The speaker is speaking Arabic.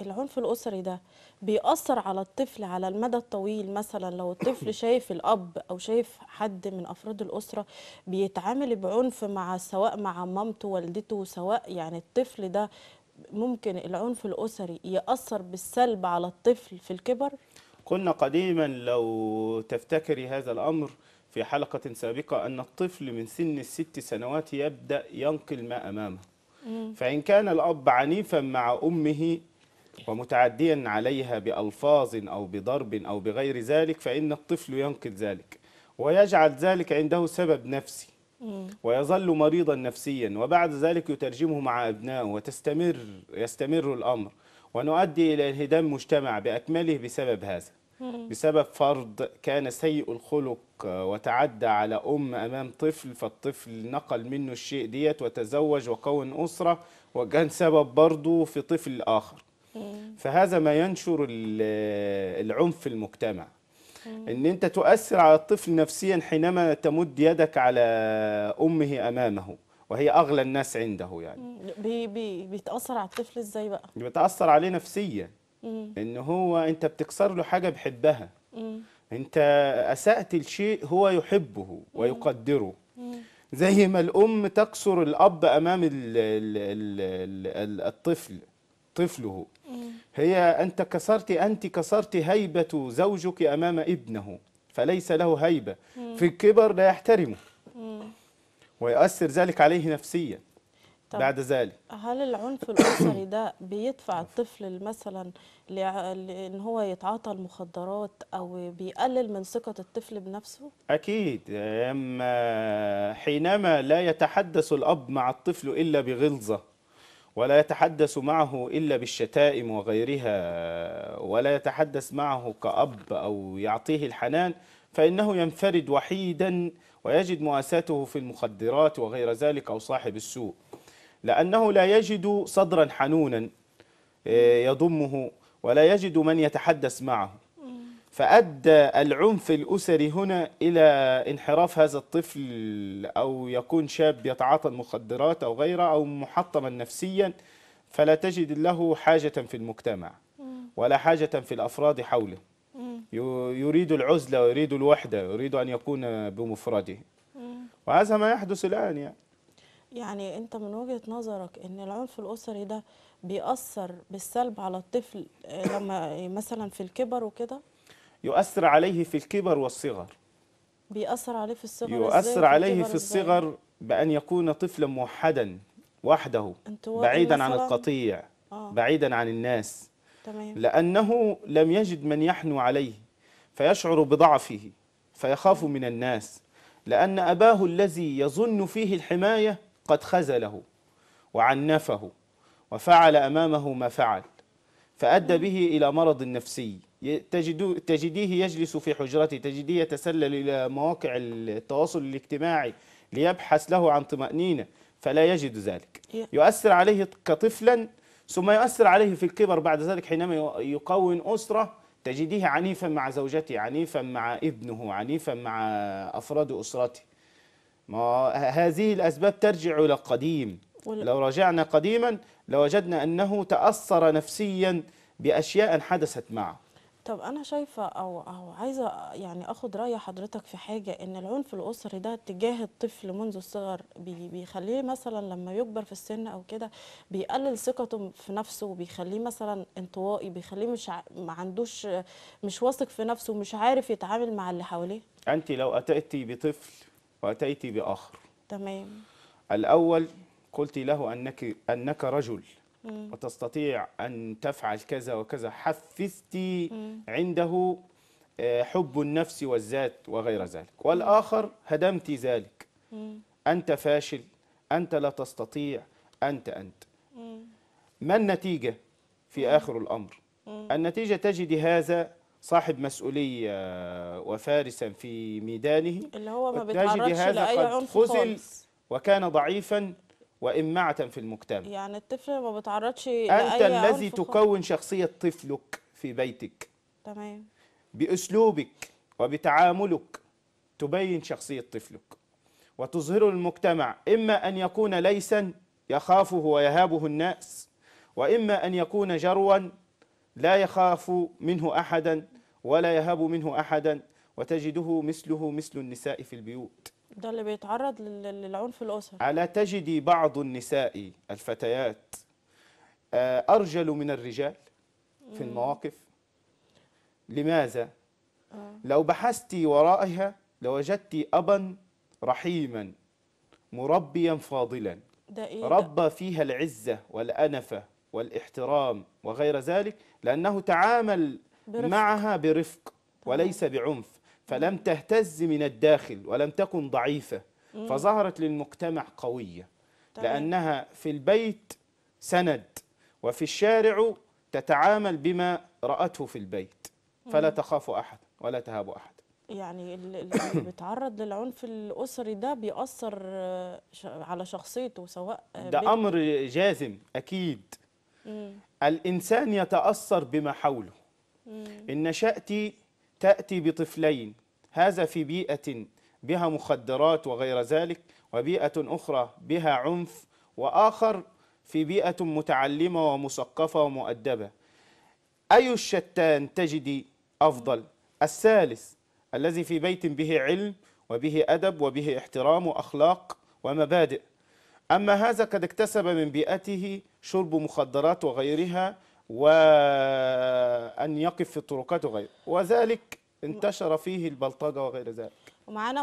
العنف الأسري ده بيأثر على الطفل على المدى الطويل مثلا لو الطفل شايف الأب أو شايف حد من أفراد الأسرة بيتعامل بعنف مع سواء مع مامته والدته سواء يعني الطفل ده ممكن العنف الأسري يأثر بالسلب على الطفل في الكبر؟ قلنا قديما لو تفتكري هذا الأمر في حلقة سابقة أن الطفل من سن الست سنوات يبدأ ينقل ما أمامه فإن كان الأب عنيفا مع أمه ومتعديا عليها بألفاظ أو بضرب أو بغير ذلك فإن الطفل ينقل ذلك ويجعل ذلك عنده سبب نفسي ويظل مريضا نفسيا وبعد ذلك يترجمه مع أبنائه وتستمر يستمر الأمر ونؤدي إلى انهدام مجتمع بأكمله بسبب هذا بسبب فرض كان سيء الخلق وتعدى على أم أمام طفل فالطفل نقل منه الشيء ديت وتزوج وكون أسرة وكان سبب برضه في طفل آخر فهذا ما ينشر العنف في المجتمع ان انت تؤثر على الطفل نفسيا حينما تمد يدك على امه امامه وهي اغلى الناس عنده يعني بي بي بيتاثر على الطفل ازاي بقى بيتاثر عليه نفسيا ان هو انت بتكسر له حاجه بيحبها انت اسات لشيء هو يحبه ويقدره زي ما الام تكسر الاب امام الـ الـ الـ الطفل طفله هي أنت كسرت أنت كسرت هيبة زوجك أمام ابنه فليس له هيبة في الكبر لا يحترمه ويؤثر ذلك عليه نفسيا بعد ذلك هل العنف الاسري ده بيدفع الطفل مثلا لان هو يتعاطى المخدرات او بيقلل من ثقه الطفل بنفسه اكيد حينما لا يتحدث الاب مع الطفل الا بغلظه ولا يتحدث معه إلا بالشتائم وغيرها ولا يتحدث معه كأب أو يعطيه الحنان فإنه ينفرد وحيدا ويجد مؤاساته في المخدرات وغير ذلك أو صاحب السوء لأنه لا يجد صدرا حنونا إيه، يضمه ولا يجد من يتحدث معه فأدى العنف الأسري هنا إلى انحراف هذا الطفل أو يكون شاب يتعاطى المخدرات أو غيره أو محطما نفسيا فلا تجد له حاجة في المجتمع ولا حاجة في الأفراد حوله يريد العزلة ويريد الوحدة يريد أن يكون بمفرده وهذا ما يحدث الآن يعني يعني أنت من وجهة نظرك أن العنف الأسري ده بيأثر بالسلب على الطفل آه، لما مثلا في الكبر وكده يؤثر عليه في الكبر والصغر بيأثر عليه في الصغر يؤثر عليه في الصغر بأن يكون طفلا موحدا وحده بعيدا عن القطيع آه. بعيدا عن الناس تمام. لأنه لم يجد من يحنو عليه فيشعر بضعفه فيخاف من الناس لأن أباه الذي يظن فيه الحماية قد خزله وعنفه وفعل أمامه ما فعل فأدى به إلى مرض نفسي تجديه يجلس في حجرته تجديه يتسلل إلى مواقع التواصل الاجتماعي ليبحث له عن طمأنينة فلا يجد ذلك يؤثر عليه كطفلا ثم يؤثر عليه في الكبر بعد ذلك حينما يكون أسرة تجديه عنيفا مع زوجته عنيفا مع ابنه عنيفا مع أفراد أسرته ما هذه الأسباب ترجع إلى القديم لو رجعنا قديما لوجدنا أنه تأثر نفسيا بأشياء حدثت معه طب أنا شايفة أو أو عايزة يعني آخد رأي حضرتك في حاجة إن العنف الأسري ده تجاه الطفل منذ الصغر بيخليه مثلا لما يكبر في السن أو كده بيقلل ثقته في نفسه وبيخليه مثلا انطوائي بيخليه مش ع... ما عندوش مش واثق في نفسه ومش عارف يتعامل مع اللي حواليه أنت لو اتيتي بطفل واتيتي بآخر تمام الأول قلت له أنك أنك رجل وتستطيع أن تفعل كذا وكذا حفزت عنده آه، حب النفس والذات وغير ذلك والآخر هدمت ذلك أنت فاشل أنت لا تستطيع أنت أنت ما النتيجة في آخر الأمر النتيجة تجد هذا صاحب مسؤولية وفارسا في ميدانه اللي هو ما بيتعرضش لأي عنف خزل وكان ضعيفا وإمعة في المجتمع يعني الطفل ما بيتعرضش أنت الذي تكون شخصية طفلك في بيتك تمام بأسلوبك وبتعاملك تبين شخصية طفلك وتظهر المجتمع إما أن يكون ليسا يخافه ويهابه الناس وإما أن يكون جروا لا يخاف منه أحدا ولا يهاب منه أحدا وتجده مثله مثل النساء في البيوت ده اللي بيتعرض للعنف الاسري الا تجدي بعض النساء الفتيات آه، ارجل من الرجال في المواقف لماذا آه. لو بحثت ورائها لوجدت ابا رحيما مربيا فاضلا إيه ربى فيها العزه والانفه والاحترام وغير ذلك لانه تعامل برفق. معها برفق وليس بعنف فلم تهتز من الداخل ولم تكن ضعيفة فظهرت للمجتمع قوية طيب. لأنها في البيت سند وفي الشارع تتعامل بما رأته في البيت فلا تخاف أحد ولا تهاب أحد يعني اللي بيتعرض للعنف الأسري ده بيأثر على شخصيته سواء ده أمر جازم أكيد مم. الإنسان يتأثر بما حوله مم. إن شأتي تأتي بطفلين هذا في بيئة بها مخدرات وغير ذلك وبيئة أخرى بها عنف وآخر في بيئة متعلمة ومثقفة ومؤدبة أي الشتان تجد أفضل الثالث الذي في بيت به علم وبه أدب وبه احترام وأخلاق ومبادئ أما هذا قد اكتسب من بيئته شرب مخدرات وغيرها وأن يقف في الطرقات وغيره وذلك انتشر فيه البلطجه وغير ذلك ومعانا